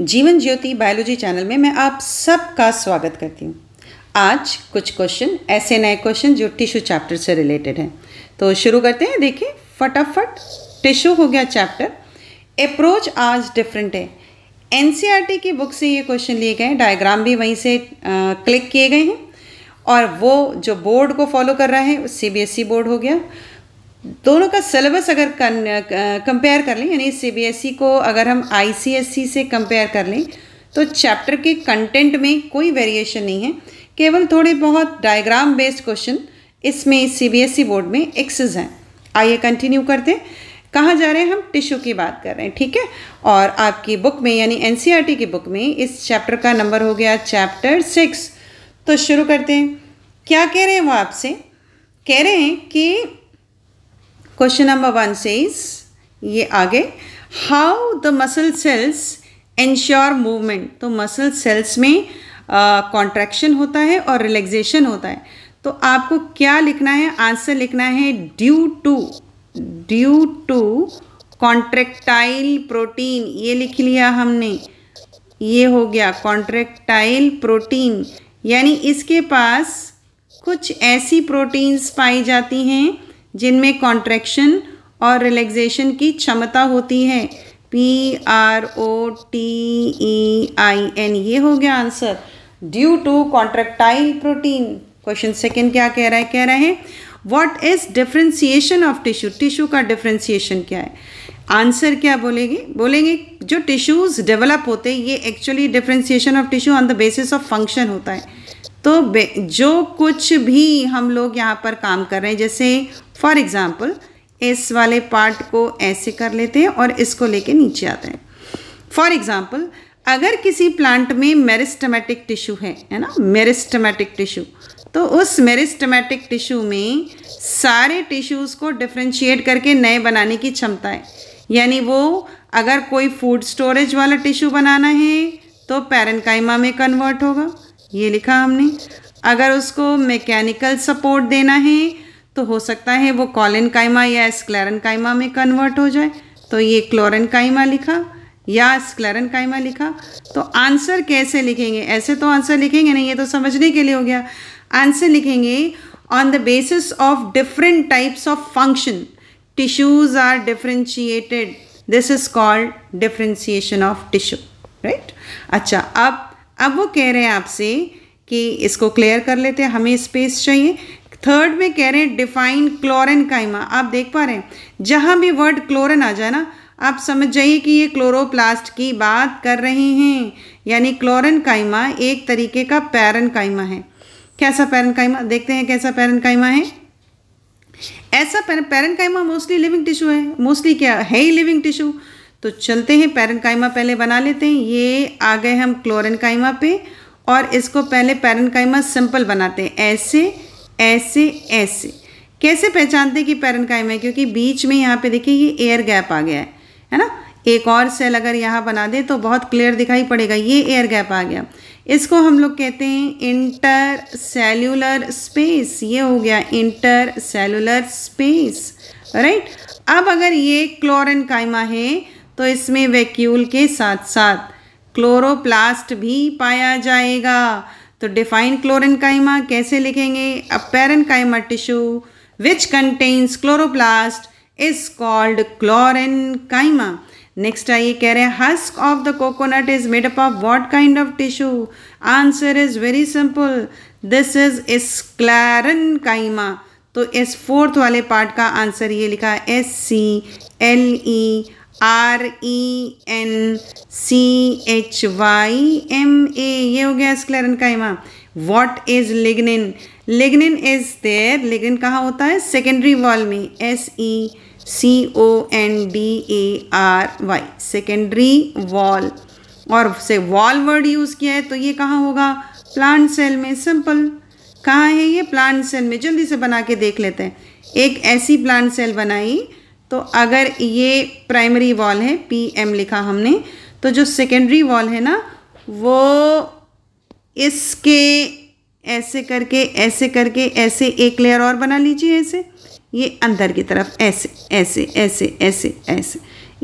जीवन ज्योति biology channel में मैं आप सबका स्वागत करती हूँ आज कुछ क्वेश्चन ऐसे नए क्वेश्चन जो टिश्यू चैप्टर से रिलेटेड हैं तो शुरू करते हैं देखिए फटाफट टिश्यू हो गया चैप्टर अप्रोच आज डिफरेंट है एन e की बुक से ये क्वेश्चन लिए गए हैं डायग्राम भी वहीं से क्लिक किए गए हैं और वो जो बोर्ड को फॉलो कर रहा है सी e बोर्ड हो गया दोनों का सिलेबस अगर कंपेयर कर लें यानी सीबीएसई e को अगर हम आईसीएसई e से कंपेयर कर लें तो चैप्टर के कंटेंट में कोई वेरिएशन नहीं है केवल थोड़े बहुत डायग्राम बेस्ड क्वेश्चन इसमें सीबीएसई बोर्ड e में एक्सेस हैं आइए कंटिन्यू करते कहाँ जा रहे हैं हम टिश्यू की बात कर रहे हैं ठीक है और आपकी बुक में यानी एन की बुक में इस चैप्टर का नंबर हो गया चैप्टर सिक्स तो शुरू करते हैं क्या कह रहे हैं वो आपसे कह रहे हैं कि क्वेश्चन नंबर वन से ये आगे how the muscle cells ensure movement तो मसल सेल्स में कॉन्ट्रैक्शन uh, होता है और रिलैक्सेशन होता है तो आपको क्या लिखना है आंसर लिखना है due to due to contractile protein ये लिख लिया हमने ये हो गया कॉन्ट्रेक्टाइल प्रोटीन यानी इसके पास कुछ ऐसी प्रोटीन्स पाई जाती हैं जिनमें कॉन्ट्रैक्शन और रिलैक्सेशन की क्षमता होती है P R O T E I N ये हो गया answer due to contractile protein question second क्या कह रहा है कह रहे हैं what is differentiation of tissue tissue का डिफ्रेंसिएशन क्या है आंसर क्या बोलेंगे बोलेंगे जो टिश्यूज डेवलप होते हैं ये actually differentiation of tissue on the basis of function होता है तो जो कुछ भी हम लोग यहाँ पर काम कर रहे हैं जैसे फॉर एग्ज़ाम्पल इस वाले पार्ट को ऐसे कर लेते हैं और इसको लेके नीचे आते हैं फॉर एग्ज़ाम्पल अगर किसी प्लांट में मेरिस्टमेटिक टिश्यू है है ना मेरिस्टमेटिक टिश्यू तो उस मेरिस्टमेटिक टिश्यू में सारे टिश्यूज़ को डिफ्रेंशिएट करके नए बनाने की क्षमता है यानी वो अगर कोई फूड स्टोरेज वाला टिश्यू बनाना है तो पैरनकाइमा में कन्वर्ट होगा ये लिखा हमने अगर उसको मैकेनिकल सपोर्ट देना है तो हो सकता है वो कॉलिन काइमा या स्क्लेरन काइमा में कन्वर्ट हो जाए तो ये क्लोरन काइमा लिखा या स्क्लेरन काइमा लिखा तो आंसर कैसे लिखेंगे ऐसे तो आंसर लिखेंगे नहीं ये तो समझने के लिए हो गया आंसर लिखेंगे on the basis of different types of function tissues are differentiated this is called differentiation of tissue right अच्छा अब अब वो कह रहे हैं आपसे कि इसको क्लियर कर लेते हैं हमें स्पेस चाहिए थर्ड में कह रहे हैं डिफाइन क्लोरन काइमा आप देख पा रहे हैं जहाँ भी वर्ड क्लोरन आ जाए ना आप समझ जाइए कि ये क्लोरोप्लास्ट की बात कर रहे हैं यानी क्लोरन काइमा एक तरीके का पैरन काइमा है कैसा पैरन काइमा देखते हैं कैसा पैरन काइमा है ऐसा parenchyma mostly living tissue है मोस्टली क्या है ही लिविंग टिश्यू तो चलते हैं पैरन काइमा पहले बना लेते हैं ये आ गए हम क्लोरन काइमा पे और इसको पहले पैरन काइमा सिंपल बनाते हैं ऐसे ऐसे ऐसे कैसे पहचानते कि पेरेन्काइम है क्योंकि बीच में यहाँ पे देखिए ये एयर गैप आ गया है है ना एक और सेल अगर यहाँ बना दे तो बहुत क्लियर दिखाई पड़ेगा ये एयर गैप आ गया इसको हम लोग कहते हैं इंटर सेल्यूलर स्पेस ये हो गया इंटर सेल्यूलर स्पेस राइट अब अगर ये क्लोरन कायमा है तो इसमें वैक्यूल के साथ साथ क्लोरोप्लास्ट भी पाया जाएगा तो डिफाइन क्लोरिन काइमा कैसे लिखेंगे a parenchyma tissue which contains chloroplast is called chlorenchyma next आइए कह रहे हैं husk of the coconut is made up of what kind of tissue answer is very simple this is sclerenchyma तो इस fourth वाले part का आंसर ये लिखा S C L E R E N C H Y M A ये हो गया sclerenchyma what is lignin lignin is there lignin कहाँ होता है सेकेंडरी वॉल में S E C O N D A R Y secondary wall और से wall word use किया है तो ये कहाँ होगा प्लांट सेल में सिंपल कहाँ है ये प्लांट सेल में जल्दी से बना के देख लेते हैं एक ऐसी प्लांट सेल बनाई तो अगर ये प्राइमरी वॉल है पी एम लिखा हमने तो जो सेकेंडरी वॉल है ना वो इसके ऐसे करके ऐसे करके ऐसे एक लेयर और बना लीजिए ऐसे ये अंदर की तरफ ऐसे ऐसे ऐसे ऐसे ऐसे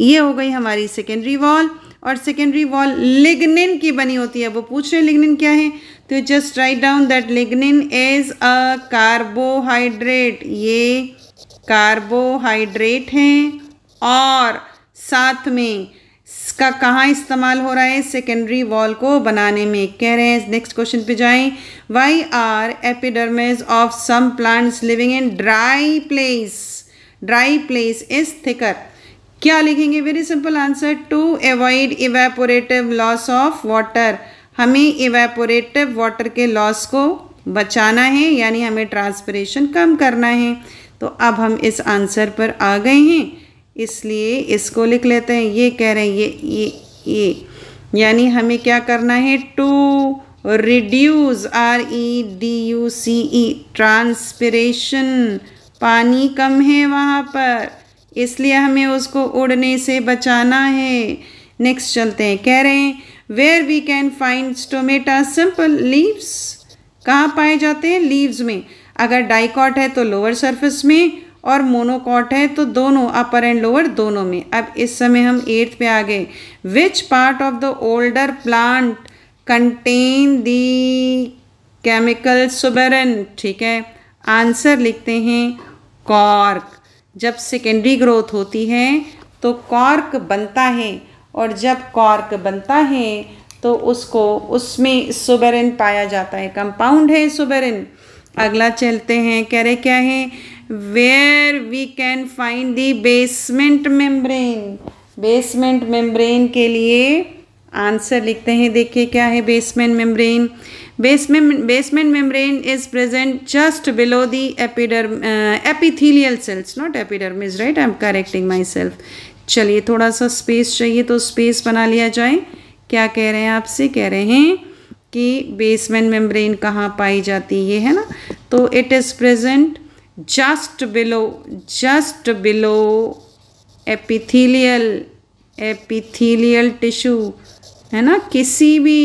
ये हो गई हमारी सेकेंडरी वॉल और सेकेंडरी वॉल लिग्निन की बनी होती है वो पूछ रहे हैं लिग्निन क्या है तो just write down that lignin is a carbohydrate ये कार्बोहाइड्रेट हैं और साथ में इसका कहाँ इस्तेमाल हो रहा है सेकेंडरी वॉल को बनाने में कह रहे हैं नेक्स्ट क्वेश्चन पे जाएं why are epidermis of some plants living in dry place dry place is thicker क्या लिखेंगे very simple answer to avoid evaporative loss of water हमें इवेपोरेटिव वाटर के लॉस को बचाना है यानी हमें ट्रांसपरेशन कम करना है तो अब हम इस आंसर पर आ गए हैं इसलिए इसको लिख लेते हैं ये कह रहे हैं ये ये ये यानी हमें क्या करना है to reduce R E D U C E transpiration पानी कम है वहाँ पर इसलिए हमें उसको उड़ने से बचाना है नेक्स्ट चलते हैं कह रहे हैं where we can find stomata simple leaves कहाँ पाए जाते हैं लीव्स में अगर डाइकॉट है तो लोअर सरफेस में और मोनोकॉट है तो दोनों अपर एंड लोअर दोनों में अब इस समय हम एट्थ पे आ गए which part of the older plant contain the chemical suberin ठीक है आंसर लिखते हैं कॉर्क जब सेकेंडरी ग्रोथ होती है तो कॉर्क बनता है और जब कॉर्क बनता है तो उसको उसमें सुबेरन पाया जाता है कंपाउंड है सुबेरन अगला चलते हैं कह रहे क्या है where we can find the basement membrane basement membrane के लिए आंसर लिखते हैं देखिए क्या है basement membrane basement basement membrane is present just below the epiderm epithelial cells not epiderm is right I am correcting myself चलिए थोड़ा सा स्पेस चाहिए तो स्पेस बना लिया जाए क्या कह रहे हैं आपसे कह रहे हैं कि बेसमेंट मेम्ब्रेन कहाँ पाई जाती है है ना तो it is present just below just below epithelial epithelial tissue है ना किसी भी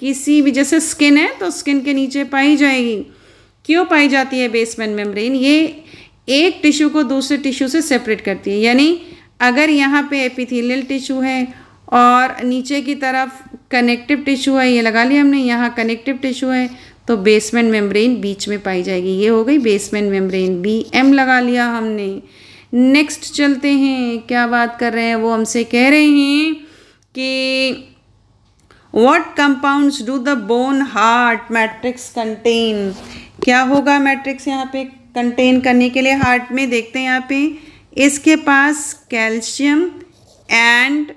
किसी भी जैसे स्किन है तो स्किन के नीचे पाई जाएगी क्यों पाई जाती है बेसमेंट मेम्ब्रेन ये एक टिश्यू को दूसरे टिश्यू से सेपरेट करती है यानी अगर यहाँ पे एपिथीलियल टिश्यू है और नीचे की तरफ कनेक्टिव टिश्यू है ये लगा लिया हमने यहाँ कनेक्टिव टिश्यू है तो बेसमेंट मेम्ब्रेन बीच में पाई जाएगी ये हो गई बेसमेंट मेम्ब्रेन बी एम लगा लिया हमने नेक्स्ट चलते हैं क्या बात कर रहे हैं वो हमसे कह रहे हैं कि what compounds do the bone hard matrix contain क्या होगा मैट्रिक्स यहाँ पे कंटेन करने के लिए हार्ट में देखते हैं यहाँ पे इसके पास calcium and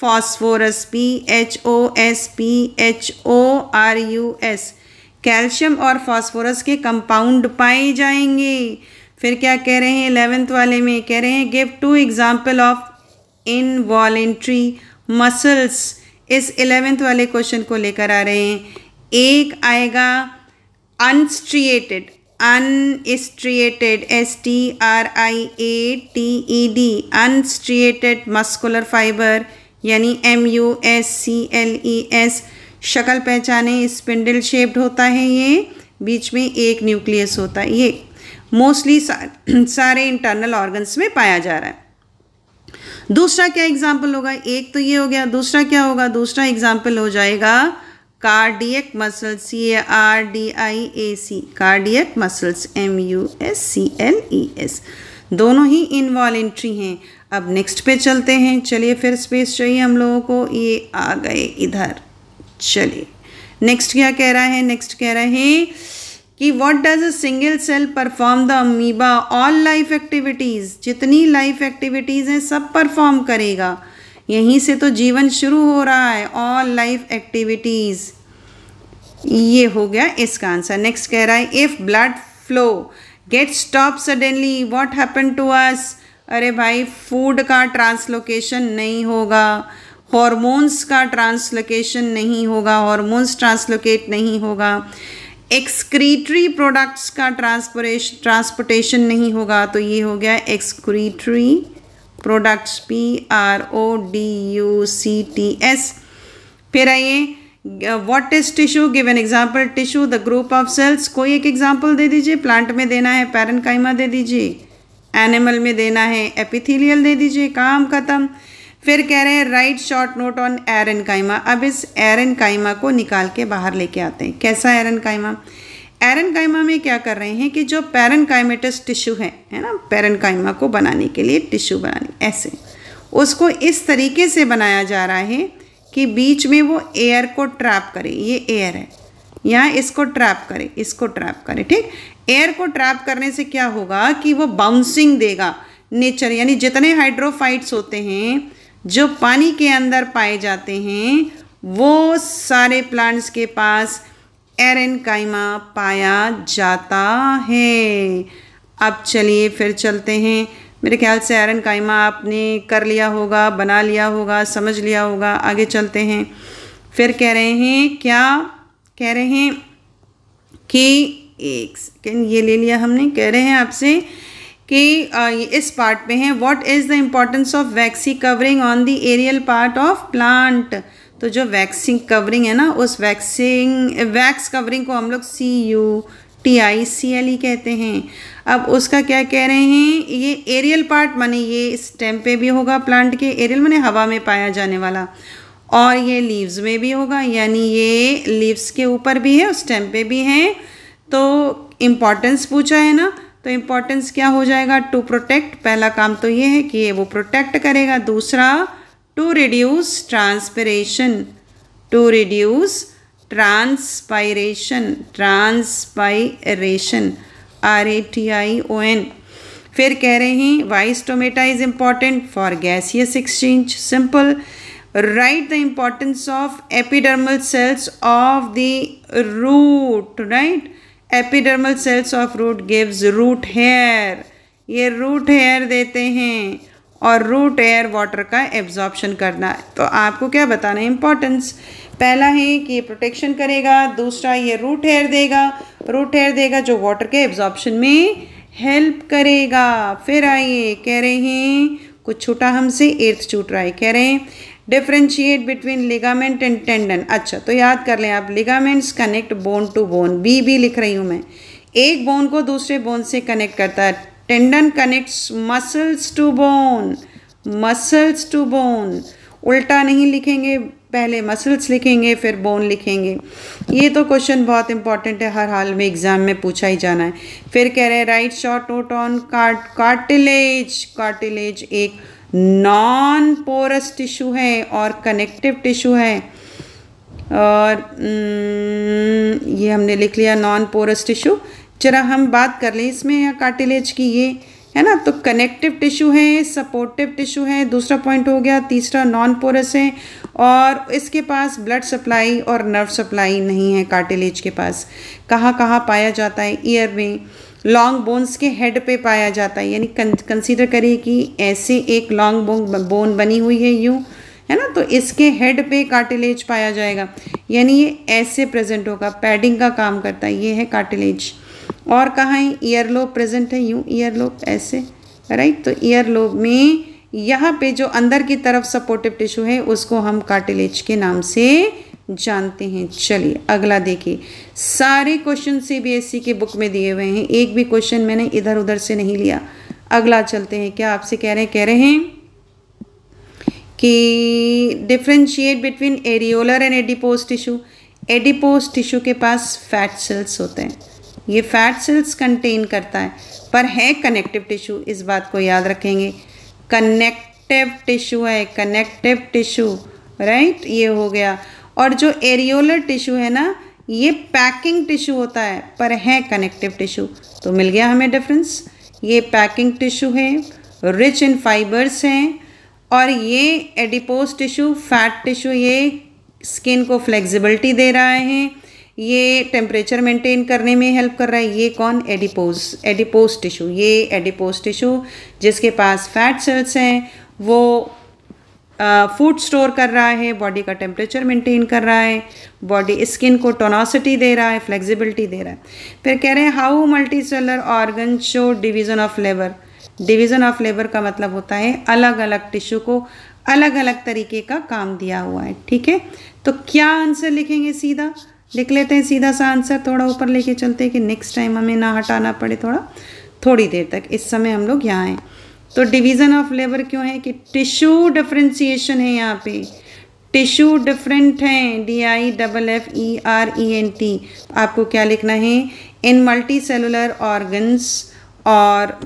phosphorus P H O S P H O R U S calcium और फॉस्फोरस के कंपाउंड पाए जाएंगे फिर क्या कह रहे हैं इलेवेंथ वाले में कह रहे हैं give two example of involuntary muscles इस एलेवेंथ वाले क्वेश्चन को लेकर आ रहे हैं एक आएगा unstriated unstriated S T R I A T E D unstriated muscular fibre यानी M U S C L E S शक्ल पहचाने स्पिंडल शेप्ड होता है ये बीच में एक न्यूक्लियस होता है ये मोस्टली सारे इंटरनल ऑर्गन्स में पाया जा रहा है दूसरा क्या एग्जाम्पल होगा एक तो ये हो गया दूसरा क्या होगा दूसरा एग्जाम्पल हो जाएगा cardiac muscle C A R D I A C cardiac muscles M U S C L E S दोनों ही इनवॉलेंट्री हैं अब नेक्स्ट पे चलते हैं चलिए फिर स्पेस चाहिए हम लोगों को ये आ गए इधर चलिए नेक्स्ट क्या कह रहा है नेक्स्ट कह रहे हैं कि what does a single cell perform the amoeba all life activities जितनी लाइफ एक्टिविटीज़ हैं सब परफॉर्म करेगा यहीं से तो जीवन शुरू हो रहा है ऑल लाइफ एक्टिविटीज़ ये हो गया इसका आंसर नेक्स्ट कह रहा है if blood flow get stop suddenly what happen to us अरे भाई फूड का ट्रांसलोकेशन नहीं होगा हॉर्मोन्स का ट्रांसलोकेशन नहीं होगा हॉर्मोन्स ट्रांसलोकेट नहीं होगा एक्सक्रीटरी प्रोडक्ट्स का ट्रांसपोरेश ट्रांसपोर्टेशन नहीं होगा तो ये हो गया excretory products P R O D U C T S फिर आइए what is tissue give an example tissue the group of cells कोई एक एग्जाम्पल दे दीजिए प्लांट में देना है पैरन दे दीजिए एनिमल में देना है एपिथीलियल दे दीजिए काम खत्म फिर कह रहे हैं write short note on aerenchyma अब इस एरन काइमा को निकाल के बाहर लेके आते हैं कैसा एरन काइमा एरन काइमा में क्या कर रहे हैं कि जो पैरन टिश्यू है है ना पैरन कायमा को बनाने के लिए टिश्यू बनाने ऐसे उसको इस तरीके से बनाया जा रहा है कि बीच में वो एयर को ट्रैप करे ये एयर है यहाँ इसको ट्रैप करे इसको ट्रैप करे ठीक एयर को ट्रैप करने से क्या होगा कि वो बाउंसिंग देगा नेचर यानी जितने हाइड्रोफाइट्स होते हैं जो पानी के अंदर पाए जाते हैं वो सारे प्लांट्स के पास एरन काइमा पाया जाता है अब चलिए फिर चलते हैं मेरे ख्याल से एरन काइमा आपने कर लिया होगा बना लिया होगा समझ लिया होगा आगे चलते हैं फिर कह रहे हैं क्या कह रहे हैं कि एग्स ये ले लिया हमने कह रहे हैं आपसे कि इस पार्ट पे हैं what is the importance of waxy covering on the aerial part of plant तो जो वैक्सिंग कवरिंग है ना उस वैक्सिंग वैक्स कवरिंग को हम लोग C U T I C L E कहते हैं अब उसका क्या कह रहे हैं ये एरियल पार्ट माने ये स्टेम पे भी होगा प्लांट के एरियल माने हवा में पाया जाने वाला और ये लीव्स में भी होगा यानी ये लीव्स के ऊपर भी है उस स्टेम पे भी है तो इम्पॉर्टेंस पूछा है ना तो इम्पॉर्टेंस क्या हो जाएगा टू प्रोटेक्ट पहला काम तो ये है कि ये वो प्रोटेक्ट करेगा दूसरा to reduce transpiration to reduce transpiration transpiration R A T I O N फिर कह रहे हैं why stomata is important for gaseous exchange simple right the importance of epidermal cells of the root right epidermal cells of root gives root hair ये root hair देते हैं और root air water का absorption करना है तो आपको क्या बताना है इम्पोर्टेंस पहला है कि ये प्रोटेक्शन करेगा दूसरा ये रूट हेयर देगा रूट हेयर देगा जो वाटर के एब्जॉर्प्शन में हेल्प करेगा फिर आइए कह रहे हैं कुछ छूटा हमसे एर्थ छूट रहा है कह रहे हैं differentiate between ligament and tendon अच्छा तो याद कर लें आप ligaments connect bone to bone B भी लिख रही हूँ मैं एक बोन को दूसरे बोन से कनेक्ट करता है tendon connects muscles to bone muscles to bone उल्टा नहीं लिखेंगे पहले मसल्स लिखेंगे फिर बोन लिखेंगे ये तो क्वेश्चन बहुत इंपॉर्टेंट है हर हाल में एग्ज़ाम में पूछा ही जाना है फिर कह रहे हैं write short note on cart cartilage cartilage एक नॉन पोरस टिश्यू है और कनेक्टिव टिश्यू है और mm, ये हमने लिख लिया नॉन पोरस टिश्यू जरा हम बात कर लें इसमें या कार्टिलेज की ये है ना तो कनेक्टिव टिश्यू है सपोर्टिव टिश्यू है दूसरा पॉइंट हो गया तीसरा नॉन पोरस है और इसके पास ब्लड सप्लाई और नर्व सप्लाई नहीं है कार्टिलेज के पास कहाँ कहाँ पाया जाता है ईयर में लॉन्ग बोन्स के हेड पे पाया जाता है यानी कंसीडर करिए कि ऐसे एक लॉन्ग बोन बोन बनी हुई है यूँ है ना तो इसके हेड पे कार्टिलेज पाया जाएगा यानी ये ऐसे प्रेजेंट होगा पैडिंग का काम करता है ये है कार्टिलेज और कहाँ है ईयरलोब प्रेजेंट है यूँ ईयरलोब ऐसे राइट तो ईयरलोब में यहाँ पे जो अंदर की तरफ सपोर्टिव टिश्यू है उसको हम कार्टिलेज के नाम से जानते हैं चलिए अगला देखिए सारे क्वेश्चन सीबीएसई e के बुक में दिए हुए हैं एक भी क्वेश्चन मैंने इधर उधर से नहीं लिया अगला चलते हैं क्या आपसे कह रहे हैं कह रहे हैं कि differentiate between areolar and adipose tissue adipose tissue के पास फैट सेल्स होते हैं ये फैट सेल्स कंटेन करता है पर है कनेक्टिव टिश्यू इस बात को याद रखेंगे कनेक्टिव टिश्यू है कनेक्टिव टिश्यू राइट ये हो गया और जो एरियोलर टिश्यू है ना ये पैकिंग टिश्यू होता है पर है कनेक्टिव टिश्यू तो मिल गया हमें डिफरेंस ये पैकिंग टिश्यू है रिच इन फाइबर्स हैं और ये एडिपोज टिश्यू फैट टिश्यू ये स्किन को फ्लेक्सिबिलिटी दे रहा है ये टेम्परेचर मेंटेन करने में हेल्प कर रहा है ये कौन एडिपोज एडिपोज टिश्यू ये एडिपोज टिश्यू जिसके पास फैट सेल्स हैं वो फूड स्टोर कर रहा है बॉडी का टेम्परेचर मेंटेन कर रहा है बॉडी स्किन को टोनासिटी दे रहा है फ्लेक्सिबिलिटी दे रहा है फिर कह रहे हैं how multicellular organ show division of labour division of labour का मतलब होता है अलग अलग टिश्यू को अलग अलग तरीके का काम दिया हुआ है ठीक है तो क्या आंसर लिखेंगे सीधा लिख लेते हैं सीधा सा आंसर थोड़ा ऊपर लेके चलते हैं कि नेक्स्ट टाइम हमें ना हटाना पड़े थोड़ा थोड़ी देर तक इस समय हम लोग यहाँ आएँ तो डिवीज़न ऑफ लेबर क्यों है कि टिश्यू डिफ्रेंसिएशन है यहाँ पे टिश्यू डिफरेंट हैं D I double F E R E N T आपको क्या लिखना है इन मल्टी सेलुलर ऑर्गन्स और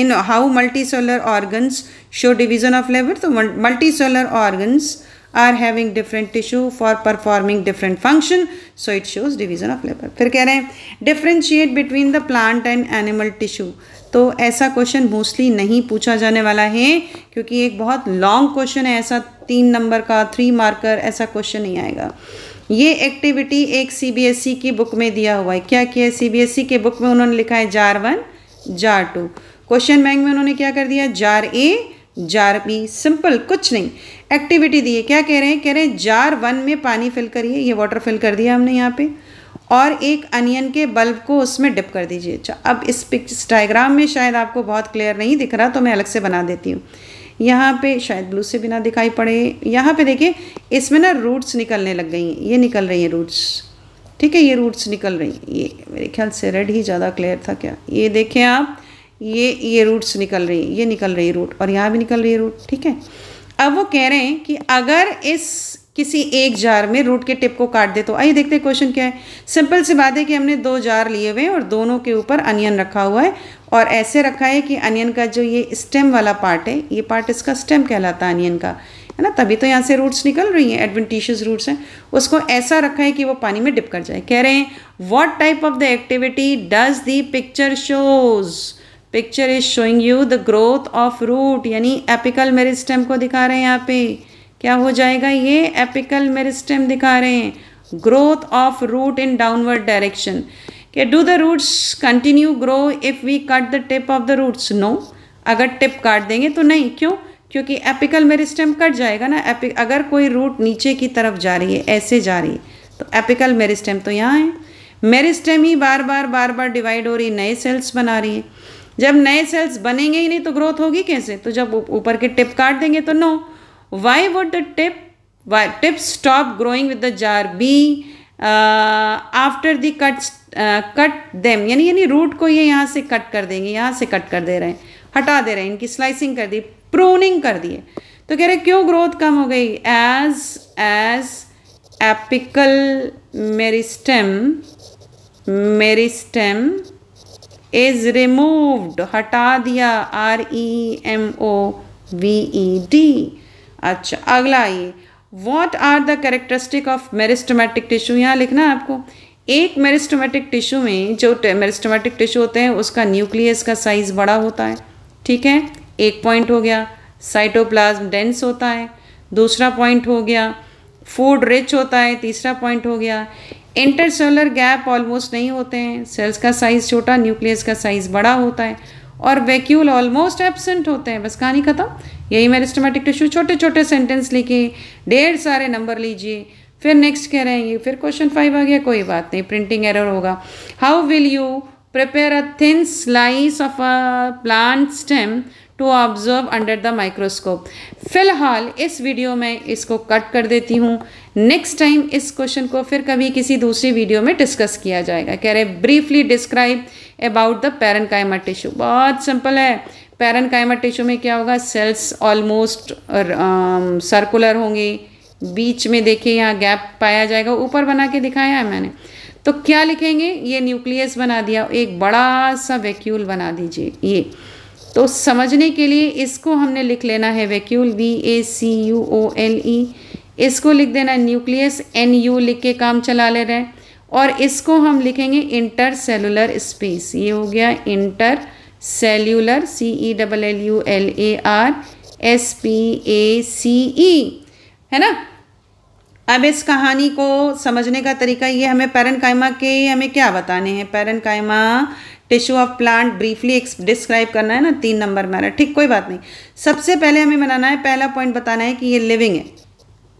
इन how multicellular organs show division of labour तो multicellular organs are having different tissue for performing different function so it shows division of labour फिर कह रहे हैं differentiate between the plant and animal tissue तो ऐसा question mostly नहीं पूछा जाने वाला है क्योंकि एक बहुत लॉन्ग क्वेश्चन है ऐसा तीन नंबर का थ्री मार्कर ऐसा क्वेश्चन नहीं आएगा ये एक्टिविटी एक सीबीएसई e की बुक में दिया हुआ है क्या किया है सीबीएसई e के बुक में उन्होंने लिखा है jar one jar two question bank में उन्होंने क्या कर दिया jar A jar B simple कुछ नहीं एक्टिविटी दी है क्या कह रहे हैं कह रहे हैं जार वन में पानी फिल करिए ये वाटर फिल कर दिया हमने यहाँ पर और एक अनियन के बल्ब को उसमें डिप कर दीजिए अच्छा अब इस पिक्स डायग्राम में शायद आपको बहुत क्लियर नहीं दिख रहा तो मैं अलग से बना देती हूँ यहाँ पे शायद ब्लू से बिना दिखाई पड़े यहाँ पे देखिए इसमें ना रूट्स निकलने लग गई हैं ये निकल रही हैं रूट्स ठीक है ये रूट्स निकल रही हैं ये मेरे ख्याल से रेड ही ज़्यादा क्लियर था क्या ये देखें आप ये ये रूट्स निकल रही हैं ये निकल रही रूट और यहाँ भी निकल रही है रूट ठीक है अब वो कह रहे हैं कि अगर इस किसी एक जार में रूट के टिप को काट दे तो आइए देखते हैं क्वेश्चन क्या है सिंपल सी बात है कि हमने दो जार लिए हुए हैं और दोनों के ऊपर अनियन रखा हुआ है और ऐसे रखा है कि अनियन का जो ये स्टेम वाला पार्ट है ये पार्ट इसका स्टेम कहलाता है अनियन का है ना तभी तो यहाँ से रूट्स निकल रही हैं एडवेंटिशियस रूट्स हैं उसको ऐसा रखा है कि वो पानी में डिप कर जाए कह रहे हैं what type of the activity does the picture shows picture is showing you the growth of root यानी एपिकल स्टेम को दिखा रहे हैं यहाँ पे क्या हो जाएगा ये एपिकल मेरिस्टेम दिखा रहे हैं growth of root in downward direction के do the roots continue grow if we cut the tip of the roots no अगर टिप काट देंगे तो नहीं क्यों क्योंकि एपिकल मेरिस्टेम कट जाएगा ना एपिक अगर कोई रूट नीचे की तरफ जा रही है ऐसे जा रही है तो एपिकल मेरिस्टेम तो यहाँ है मेरिस्टेम ही बार बार बार बार डिवाइड हो रही नए सेल्स बना रही है जब नए सेल्स बनेंगे ही नहीं तो ग्रोथ होगी कैसे तो जब ऊपर के टिप काट देंगे तो no why would the tip why, tip stop growing with the jar b uh, after the cuts cut uh, them यानी यानी रूट को ये यहाँ से कट कर देंगे यहाँ से कट कर दे रहे हैं हटा दे रहे हैं इनकी स्लाइसिंग कर दी प्रूनिंग कर दिए तो कह रहे क्यों ग्रोथ कम हो गई as as apical meristem meristem is removed हटा दिया R E M O V E D अच्छा अगला आइए what are the characteristic of meristematic tissue यहाँ लिखना है आपको एक मेरिस्टोमेटिक टिश्यू में जो मेरिस्टोमेटिक टिश्यू होते हैं उसका न्यूक्लियस का साइज़ बड़ा होता है ठीक है एक पॉइंट हो गया साइटोप्लाज्म डेंस होता है दूसरा पॉइंट हो गया फूड रिच होता है तीसरा पॉइंट हो गया इंटरसेलर गैप ऑलमोस्ट नहीं होते हैं सेल्स का साइज़ छोटा न्यूक्लियस का साइज़ बड़ा होता है और वैक्यूल ऑलमोस्ट एबसेंट होते हैं बस कहानी खत्म यही मेरिस्टमेटिक टिश्यू छोटे छोटे सेंटेंस लिखिए ढेर सारे नंबर लीजिए फिर नेक्स्ट कह रहे हैं ये फिर क्वेश्चन फाइव आ गया कोई बात नहीं प्रिंटिंग एरर होगा how will you prepare a thin slice of a plant stem to observe under the microscope फिलहाल इस वीडियो में इसको कट कर देती हूँ नेक्स्ट टाइम इस क्वेश्चन को फिर कभी किसी दूसरी वीडियो में डिस्कस किया जाएगा कह रहे briefly describe about the parenchyma tissue बहुत सिंपल है पैरन कायमा टिश्यू में क्या होगा सेल्स ऑलमोस्ट सर्कुलर होंगे बीच में देखिए यहाँ गैप पाया जाएगा ऊपर बना के दिखाया है मैंने तो क्या लिखेंगे ये न्यूक्लियस बना दिया एक बड़ा सा वैक्यूल बना दीजिए ये तो समझने के लिए इसको हमने लिख लेना है vacuole V A C U O L E इसको लिख देना न्यूक्लियस एन यू लिख के काम चला ले रहे हैं और इसको हम लिखेंगे इंटर सेलुलर स्पेस ये हो गया intercellular C E double L U L A R S P A C E है ना अब इस कहानी को समझने का तरीका ये हमें पेरन कायमा के हमें क्या बताने हैं parenchyma tissue of plant briefly describe करना है ना तीन नंबर में आ रहा है ठीक कोई बात नहीं सबसे पहले हमें बनाना है पहला पॉइंट बताना है कि ये लिविंग है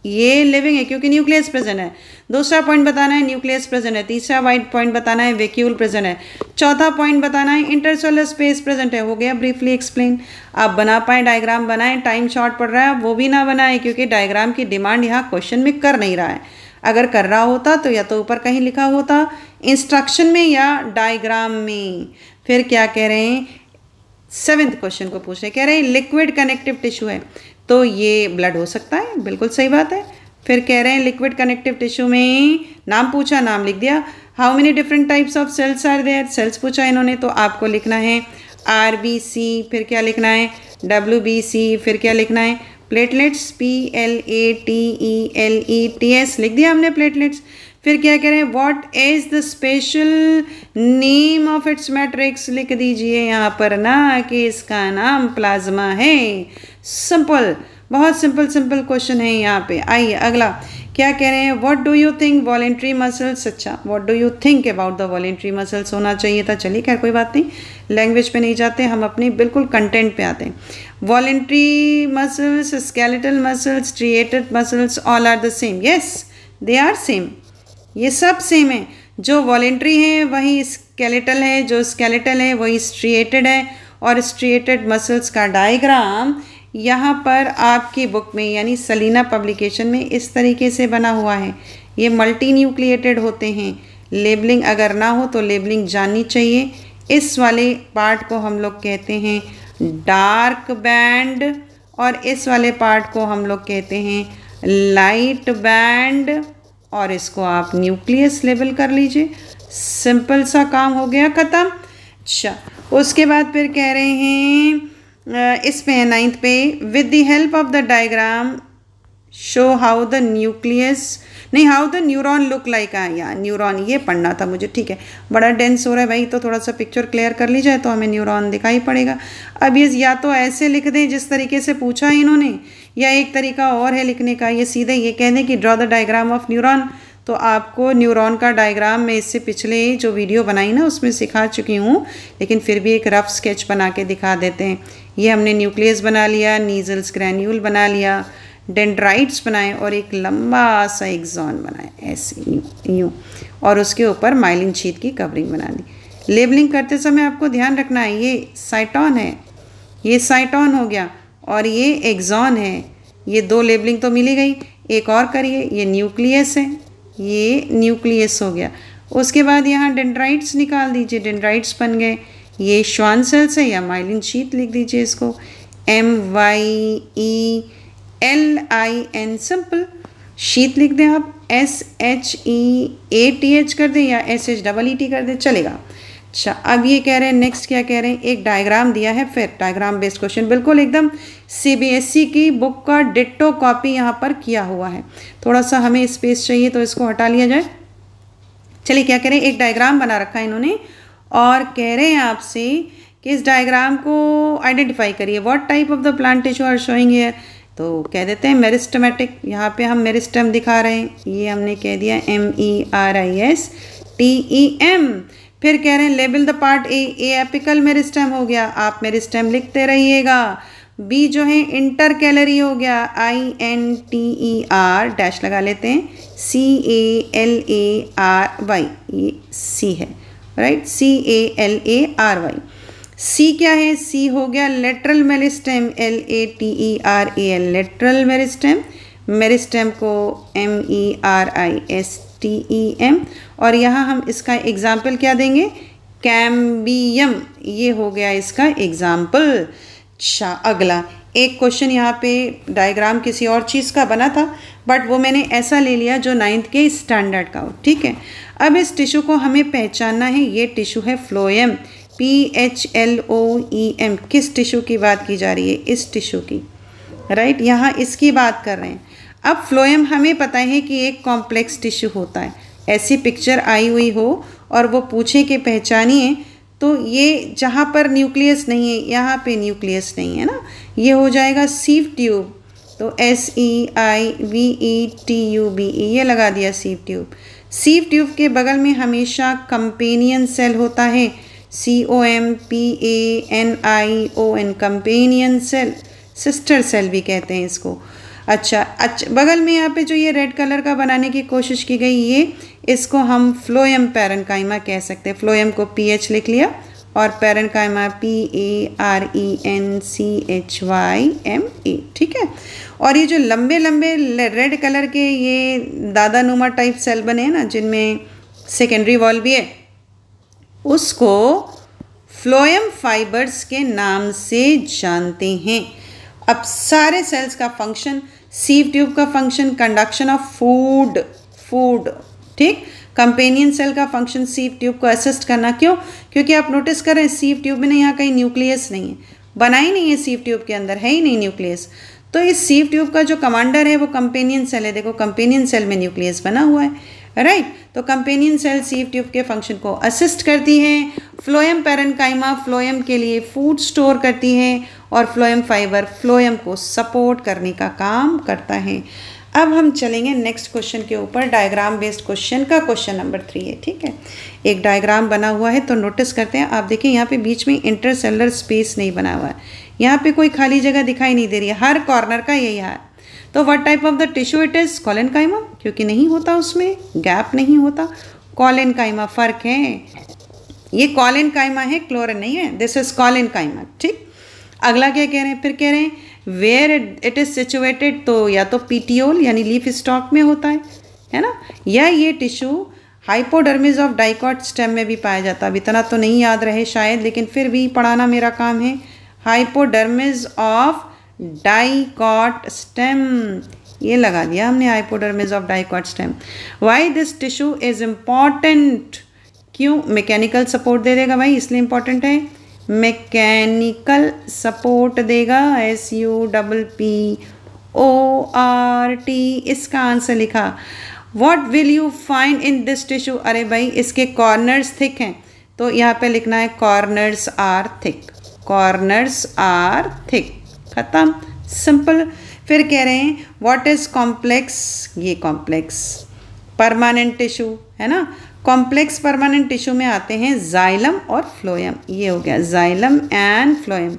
ये लिविंग है क्योंकि न्यूक्लियस प्रेजेंट है दूसरा पॉइंट बताना है न्यूक्लियस प्रेजेंट है तीसरा वाइट पॉइंट बताना है वेक्यूल प्रेजेंट है चौथा पॉइंट बताना है इंटरसोलर स्पेस प्रेजेंट है हो गया ब्रीफली एक्सप्लेन आप बना पाए डायग्राम बनाएं टाइम शॉर्ट पड़ रहा है वो भी ना बनाएं क्योंकि डायग्राम की डिमांड यहाँ क्वेश्चन में कर नहीं रहा है अगर कर रहा होता तो या तो ऊपर कहीं लिखा होता इंस्ट्रक्शन में या डायग्राम में फिर क्या कह रहे हैं सेवेंथ क्वेश्चन को पूछ रहे कह रहे हैं लिक्विड कनेक्टिव टिश्यू है तो ये ब्लड हो सकता है बिल्कुल सही बात है फिर कह रहे हैं लिक्विड कनेक्टिव टिश्यू में नाम पूछा नाम लिख दिया how many different types of cells are there cells पूछा इन्होंने तो आपको लिखना है आर बी सी फिर क्या लिखना है डब्ल्यू बी सी फिर क्या लिखना है platelets P L A T E L E T S लिख दिया हमने प्लेटलेट्स फिर क्या कह रहे हैं what is the special name of its matrix लिख दीजिए यहाँ पर ना कि इसका नाम प्लाज्मा है सिंपल बहुत सिंपल सिंपल क्वेश्चन है यहाँ पे आइए अगला क्या कह रहे हैं what do you think voluntary muscles अच्छा what do you think about the voluntary muscles होना चाहिए था चलिए खैर कोई बात नहीं लैंग्वेज पे नहीं जाते हम अपनी बिल्कुल कंटेंट पे आते हैं voluntary muscles skeletal muscles striated muscles all are the same yes they are same ये सब सेम है जो वॉलेंट्री है वही स्केलेटल है जो स्केलेटल है वही स्ट्रिएटेड है और स्ट्रिएटेड मसल्स का डायग्राम यहाँ पर आपकी बुक में यानी सलीना पब्लिकेशन में इस तरीके से बना हुआ है ये मल्टी न्यूक्लिएटेड होते हैं लेबलिंग अगर ना हो तो लेबलिंग जाननी चाहिए इस वाले पार्ट को हम लोग कहते हैं डार्क बैंड और इस वाले पार्ट को हम लोग कहते हैं लाइट बैंड और इसको आप न्यूक्लियस लेवल कर लीजिए सिंपल सा काम हो गया ख़त्म अच्छा उसके बाद फिर कह रहे हैं इस पे है नाइन्थ पे with the help of the diagram show how the nucleus नहीं how the neuron look like आ या न्यूरॉन ये पढ़ना था मुझे ठीक है बड़ा डेंस हो रहा है भाई तो थोड़ा सा पिक्चर क्लियर कर ली जाए तो हमें न्यूरॉन दिखाई पड़ेगा अब ये या तो ऐसे लिख दें जिस तरीके से पूछा है इन्होंने या एक तरीका और है लिखने का ये सीधे ये कहने कि draw the diagram of neuron तो आपको न्यूरॉन का डायग्राम मैं इससे पिछले जो वीडियो बनाई ना उसमें सिखा चुकी हूँ लेकिन फिर भी एक रफ़ स्केच बना के दिखा देते हैं ये हमने न्यूक्लियस बना लिया नीजल्स ग्रैन्यूल बना लिया डेंड्राइट्स बनाए और एक लंबा सा एग्जॉन बनाए ऐसे यूँ यूँ और उसके ऊपर माइलिन शीत की कवरिंग बना दी लेबलिंग करते समय आपको ध्यान रखना है ये साइटॉन है ये साइटॉन हो गया और ये एग्जॉन है ये दो लेबलिंग तो मिली गई एक और करिए ये न्यूक्लियस है ये न्यूक्लियस हो गया उसके बाद यहाँ डेंड्राइट्स निकाल दीजिए डेंड्राइट्स बन गए ये श्वान सेल्स है या माइलिन शीत लिख दीजिए इसको M Y E L I N simple sheath लिख दें आप S H E A T H कर दें या S H double E T कर दें चलेगा अच्छा अब ये कह रहे हैं नेक्स्ट क्या कह रहे हैं एक डायग्राम दिया है फिर डायग्राम बेस्ड क्वेश्चन बिल्कुल एकदम सीबीएसई e की बुक का डिट्टो कॉपी यहाँ पर किया हुआ है थोड़ा सा हमें स्पेस चाहिए तो इसको हटा लिया जाए चलिए क्या कह रहे हैं एक डायग्राम बना रखा है इन्होंने और कह रहे हैं आपसे कि इस डायग्राम को आइडेंटिफाई करिए what type of the plant tissue are showing here तो कह देते हैं मेरिस्टमेटिक यहाँ पे हम मेरिस्टम दिखा रहे हैं ये हमने कह दिया M E R I S T E M फिर कह रहे हैं label the part A A apical meristem हो गया आप मेरिस्टम लिखते रहिएगा बी जो है इंटर कैलरी हो गया I N T E R dash लगा लेते हैं C A L A R Y ये सी है right C A L A R Y C क्या है सी हो गया lateral meristem L A T E R A L lateral meristem meristem को M E R I S T E M और यहाँ हम इसका एग्ज़ाम्पल क्या देंगे कैम्बियम ये हो गया इसका एग्ज़ाम्पल अच्छा अगला एक क्वेश्चन यहाँ पे डायग्राम किसी और चीज़ का बना था बट वो मैंने ऐसा ले लिया जो नाइन्थ के स्टैंडर्ड का हो ठीक है अब इस टिशू को हमें पहचानना है ये टिशू है phloem P H L O E M किस टिशू की बात की जा रही है इस टिशू की राइट right? यहाँ इसकी बात कर रहे हैं अब फ्लोएम हमें पता है कि एक कॉम्प्लेक्स टिश्यू होता है ऐसी पिक्चर आई हुई हो और वो पूछे कि पहचानिए तो ये जहाँ पर न्यूक्लियस नहीं है यहाँ पे न्यूक्लियस नहीं है ना ये हो जाएगा सीव ट्यूब तो S E I V E T U B E ये लगा दिया सीव ट्यूब सीव ट्यूब के बगल में हमेशा कंपेनियन सेल होता है C O M P A N I O N companion cell sister cell भी कहते हैं इसको अच्छा अच्छा बगल में यहाँ पे जो ये रेड कलर का बनाने की कोशिश की गई ये इसको हम फ्लोएम कायमा कह सकते हैं फ्लोएम को पी एच लिख लिया और parenchyma P A R E N C H Y M A ठीक है और ये जो लंबे लंबे रेड कलर के ये दादा नुमा टाइप सेल बने हैं ना जिनमें सेकेंडरी वॉल भी है उसको फ्लोएम फाइबर्स के नाम से जानते हैं अब सारे सेल्स का फंक्शन सीव ट्यूब का function conduction of food food ठीक कंपेनियन सेल का फंक्शन सीव ट्यूब को असिस्ट करना क्यों क्योंकि आप नोटिस कर रहे हैं सीव ट्यूब में ना यहाँ कहीं न्यूक्लियस नहीं है बना ही नहीं है सीव ट्यूब के अंदर है ही नहीं न्यूक्लियस तो इस सीव ट्यूब का जो कमांडर है वो कंपेनियन सेल है देखो कंपेनियन सेल में न्यूक्लियस बना हुआ है राइट तो कंपेनियन सेल सीव ट्यूब के फंक्शन को असिस्ट करती हैं फ्लोएम पेरनकाइमा फ्लोएम के लिए फूड स्टोर करती हैं और फ्लोएम फाइबर फ्लोएम को सपोर्ट करने का काम करता है अब हम चलेंगे नेक्स्ट क्वेश्चन के ऊपर डायग्राम बेस्ड क्वेश्चन का क्वेश्चन नंबर थ्री है ठीक है एक डायग्राम बना हुआ है तो नोटिस करते हैं आप देखिए यहाँ पे बीच में इंटरसेलर स्पेस नहीं बना हुआ है यहाँ पे कोई खाली जगह दिखाई नहीं दे रही है हर कॉर्नर का यही हाल तो what type of the tissue it is कायमा क्योंकि नहीं होता उसमें गैप नहीं होता कायमा फ़र्क है ये कायमा है क्लोरन नहीं है दिस इज कॉलेनकाइमा ठीक अगला क्या कह रहे हैं फिर कह रहे हैं वेयर इट इज़ सिचुएटेड तो या तो पीटीओल यानी लीफ स्टॉक में होता है है ना या ये tissue hypodermis of dicot stem में भी पाया जाता अब इतना तो नहीं याद रहे शायद लेकिन फिर भी पढ़ाना मेरा काम है हाइपोडर्मिज ऑफ डाइकॉट स्टेम ये लगा दिया हमने hypodermis of dicot stem why this tissue is important क्यों मैकेनिकल सपोर्ट दे देगा भाई इसलिए इम्पॉर्टेंट है मैकेनिकल सपोर्ट देगा S U double P O R T इसका आंसर लिखा what will you find in this tissue अरे भाई इसके कॉर्नर्स थिक हैं तो यहाँ पे लिखना है corners are thick corners are thick ख़त्म सिंपल फिर कह रहे हैं व्हाट इज़ कॉम्प्लेक्स ये कॉम्प्लेक्स परमानेंट टिश्यू है ना कॉम्प्लेक्स परमानेंट टिश्यू में आते हैं जाइलम और फ्लोएम ये हो गया xylem and phloem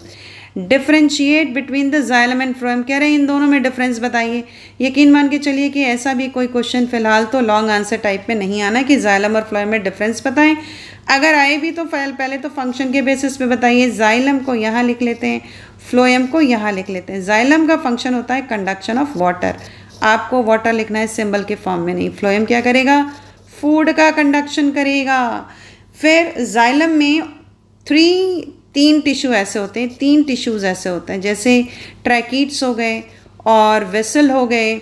differentiate between the xylem and phloem कह रहे हैं इन दोनों में डिफरेंस बताइए यकीन मान के चलिए कि ऐसा भी कोई क्वेश्चन फिलहाल तो लॉन्ग आंसर टाइप में नहीं आना कि जाइलम और फ्लोएम में डिफरेंस बताएं अगर आए भी तो पहले तो फंक्शन के बेसिस पे बताइए जाइलम को यहाँ लिख लेते हैं फ्लोएम को यहाँ लिख लेते हैं जाइलम का फंक्शन होता है कंडक्शन ऑफ वाटर आपको वाटर लिखना है सिंबल के फॉर्म में नहीं फ्लोएम क्या करेगा फूड का कंडक्शन करेगा फिर जाइलम में थ्री तीन टिश्यू ऐसे होते हैं तीन टिश्यूज़ ऐसे होते हैं जैसे ट्रैकिट्स हो गए और वेसल हो गए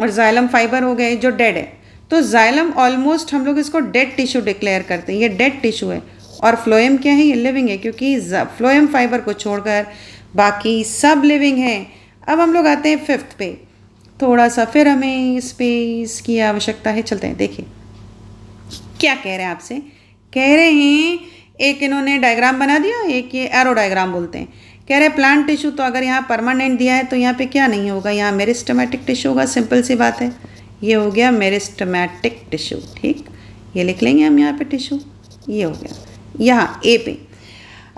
और जाइलम फाइबर हो गए जो डेड है तो जाइलम ऑलमोस्ट हम लोग इसको डेड टिश्यू डिक्लेयर करते हैं ये डेड टिश्यू है और फ्लोएम क्या है ये लिविंग है क्योंकि फ्लोएम फाइबर को छोड़कर बाकी सब लिविंग हैं अब हम लोग आते हैं फिफ्थ पे थोड़ा सा फिर हमें स्पेस की आवश्यकता है चलते हैं देखिए क्या कह रहे हैं आपसे कह रहे हैं एक इन्होंने डायग्राम बना दिया एक ये एरो डायग्राम बोलते हैं कह रहे हैं प्लांट टिश्यू तो अगर यहाँ परमानेंट दिया है तो यहाँ पे क्या नहीं होगा यहाँ मेरिस्टमैटिक टिश्यू होगा सिंपल सी बात है ये हो गया मेरिस्टमैटिक टिश्यू ठीक ये लिख लेंगे हम यहाँ पे टिश्यू ये हो गया यहाँ ए पे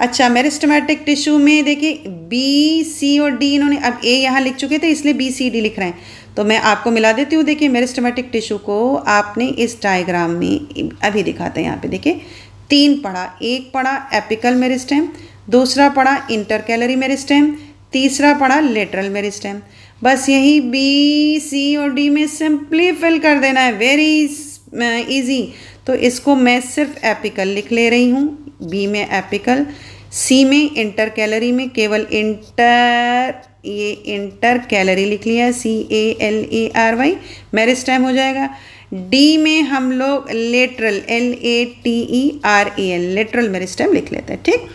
अच्छा मेरिस्टमेटिक टिश्यू में देखिए बी सी और डी इन्होंने अब ए यहाँ लिख चुके थे इसलिए बी सी डी लिख रहे हैं तो मैं आपको मिला देती हूँ देखिए मेरिस्टमेटिक टिश्यू को आपने इस डायग्राम में अभी दिखाते हैं यहाँ पे देखिए तीन पढ़ा एक पढ़ा एपिकल मेरिस्टेम दूसरा पढ़ा इंटर कैलरी मेरिस्टेम तीसरा पढ़ा लेटरल मेरिस्टेम बस यही बी सी और डी में सिंपली फिल कर देना है वेरी ईजी तो इसको मैं सिर्फ एपिकल लिख ले रही हूँ बी में एपिकल सी में इंटर कैलरी में केवल इंटर ये इंटर कैलरी लिख लिया C A L A R Y मैरिज टाइम हो जाएगा डी में हम लोग lateral L A T E R A L lateral टाइम लिख लेते हैं ठीक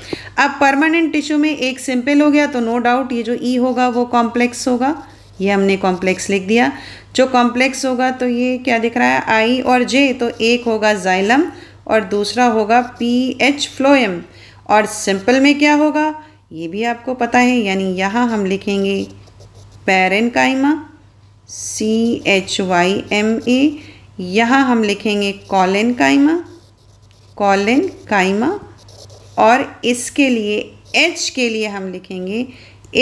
अब परमानेंट टिश्यू में एक सिंपल हो गया तो नो no डाउट ये जो ई e होगा वो कॉम्प्लेक्स होगा ये हमने कॉम्प्लेक्स लिख दिया जो कॉम्प्लेक्स होगा तो ये क्या दिख रहा है आई और जे तो एक होगा जाइलम और दूसरा होगा पी एच फ्लोएम और सिंपल में क्या होगा ये भी आपको पता है यानी यहाँ हम लिखेंगे parenchyma C H Y M A यहाँ हम लिखेंगे कॉलन कायमा कॉलन कायमा और इसके लिए एच के लिए हम लिखेंगे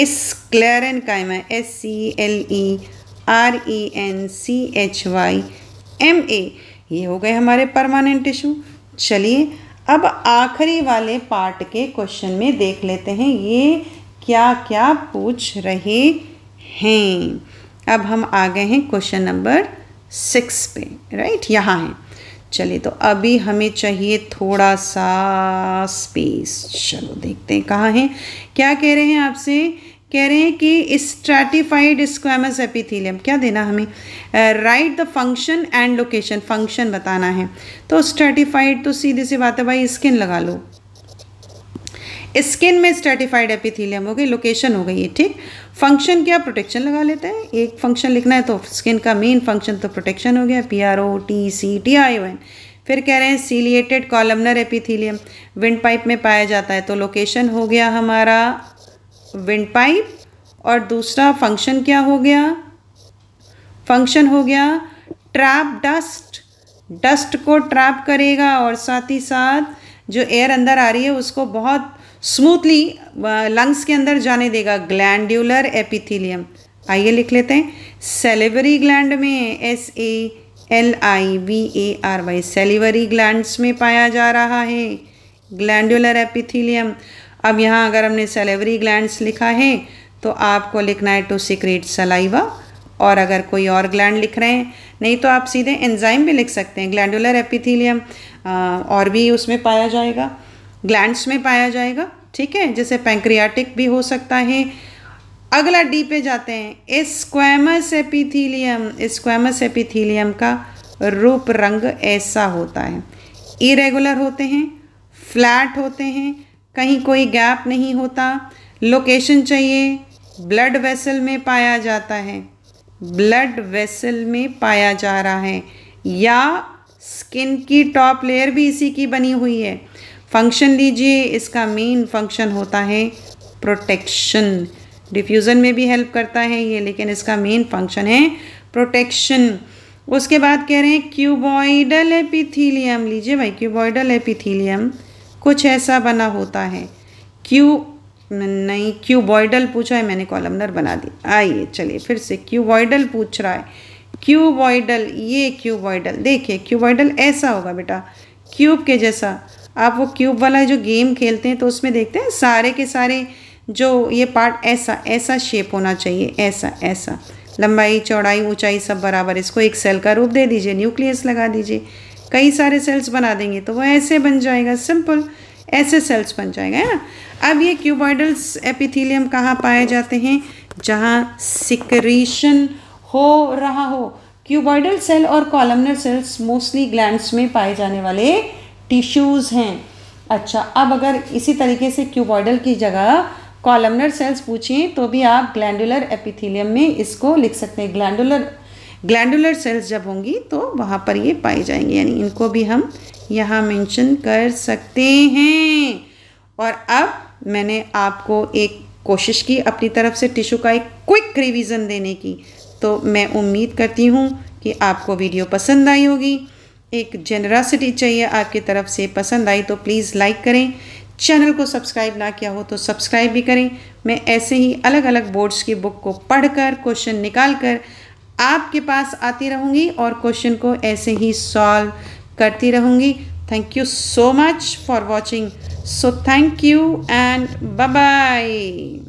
इस sclerenchyma S C L E e R E e N C H Y M A ये हो गए हमारे परमानेंट टिशू चलिए अब आखिरी वाले पार्ट के क्वेश्चन में देख लेते हैं ये क्या क्या पूछ रहे हैं अब हम आ गए हैं क्वेश्चन नंबर सिक्स पे राइट यहाँ है चलिए तो अभी हमें चाहिए थोड़ा सा स्पेस चलो देखते हैं कहाँ है क्या कह रहे हैं आपसे कह रहे हैं कि स्ट्रेटिफाइड स्क्वेमस एपिथीलियम क्या देना हमें write the function and location function बताना है तो स्ट्रेटिफाइड तो सीधी सी बात है भाई स्किन लगा लो स्किन में स्ट्रेटिफाइड एपिथीलियम हो गई लोकेशन हो गई है ठीक फंक्शन क्या प्रोटेक्शन लगा लेते हैं एक फंक्शन लिखना है तो स्किन का मेन फंक्शन तो प्रोटेक्शन हो गया P R O T C T I O N फिर कह रहे हैं ciliated columnar epithelium windpipe में पाया जाता है तो लोकेशन हो गया हमारा विंड पाइप और दूसरा फंक्शन क्या हो गया फंक्शन हो गया ट्रैप डस्ट डस्ट को ट्रैप करेगा और साथ ही साथ जो एयर अंदर आ रही है उसको बहुत स्मूथली लंग्स के अंदर जाने देगा ग्लैंडुलर एपिथीलियम आइए लिख लेते हैं सेलिवरी ग्लैंड में S A L I V A R Y salivary glands में पाया जा रहा है ग्लैंडुलर एपिथीलियम अब यहाँ अगर हमने सेलेवरी ग्लैंड्स लिखा है तो आपको लिखना है टू सिक्रेट सलाइवा और अगर कोई और ग्लैंड लिख रहे हैं नहीं तो आप सीधे एंजाइम भी लिख सकते हैं ग्लैंडुलर एपिथीलियम और भी उसमें पाया जाएगा ग्लैंड्स में पाया जाएगा ठीक है जैसे पैंक्रियाटिक भी हो सकता है अगला डी पे जाते हैं स्क्वैमस एपिथीलियम स्क्वैमस एपिथीलियम का रूप रंग ऐसा होता है इरेगुलर होते हैं फ्लैट होते हैं कहीं कोई गैप नहीं होता लोकेशन चाहिए ब्लड वेसल में पाया जाता है ब्लड वेसल में पाया जा रहा है या स्किन की टॉप लेयर भी इसी की बनी हुई है फंक्शन लीजिए इसका मेन फंक्शन होता है प्रोटेक्शन डिफ्यूज़न में भी हेल्प करता है ये लेकिन इसका मेन फंक्शन है प्रोटेक्शन उसके बाद कह रहे हैं क्यूबॉइडल एपिथीलियम लीजिए भाई क्यूबॉइडल एपिथीलियम कुछ ऐसा बना होता है क्यू नहीं बॉयडल पूछा है मैंने कॉलमनर बना दी आइए चलिए फिर से क्यूबॉइडल पूछ रहा है बॉयडल ये बॉयडल देखिए क्यूबॉइडल ऐसा होगा बेटा क्यूब के जैसा आप वो क्यूब वाला जो गेम खेलते हैं तो उसमें देखते हैं सारे के सारे जो ये पार्ट ऐसा ऐसा शेप होना चाहिए ऐसा ऐसा लंबाई चौड़ाई ऊंचाई सब बराबर इसको एक सेल का रूप दे दीजिए न्यूक्लियस लगा दीजिए कई सारे सेल्स बना देंगे तो वह ऐसे बन जाएगा सिंपल ऐसे सेल्स बन जाएगा है ना अब ये क्यूबॉइडल्स एपिथीलियम कहाँ पाए जाते हैं जहाँ सिक्रीशन हो रहा हो क्यूबॉइडल सेल और कॉलमनर सेल्स मोस्टली ग्लैंड्स में पाए जाने वाले टिश्यूज़ हैं अच्छा अब अगर इसी तरीके से क्यूबॉइडल की जगह कॉलमनर सेल्स पूछें तो भी आप ग्लैंडुलर एपिथीलियम में इसको लिख सकते हैं ग्लैंडुलर ग्लैंडुलर सेल्स जब होंगी तो वहाँ पर ये पाई जाएंगी यानी इनको भी हम यहाँ मेंशन कर सकते हैं और अब मैंने आपको एक कोशिश की अपनी तरफ से टिशू का एक क्विक रिवीजन देने की तो मैं उम्मीद करती हूँ कि आपको वीडियो पसंद आई होगी एक जेनरासिटी चाहिए आपकी तरफ से पसंद आई तो प्लीज़ लाइक करें चैनल को सब्सक्राइब ना किया हो तो सब्सक्राइब भी करें मैं ऐसे ही अलग अलग बोर्ड्स की बुक को पढ़कर क्वेश्चन निकाल कर आपके पास आती रहूँगी और क्वेश्चन को ऐसे ही सॉल्व करती रहूँगी thank you so much for watching so thank you and bye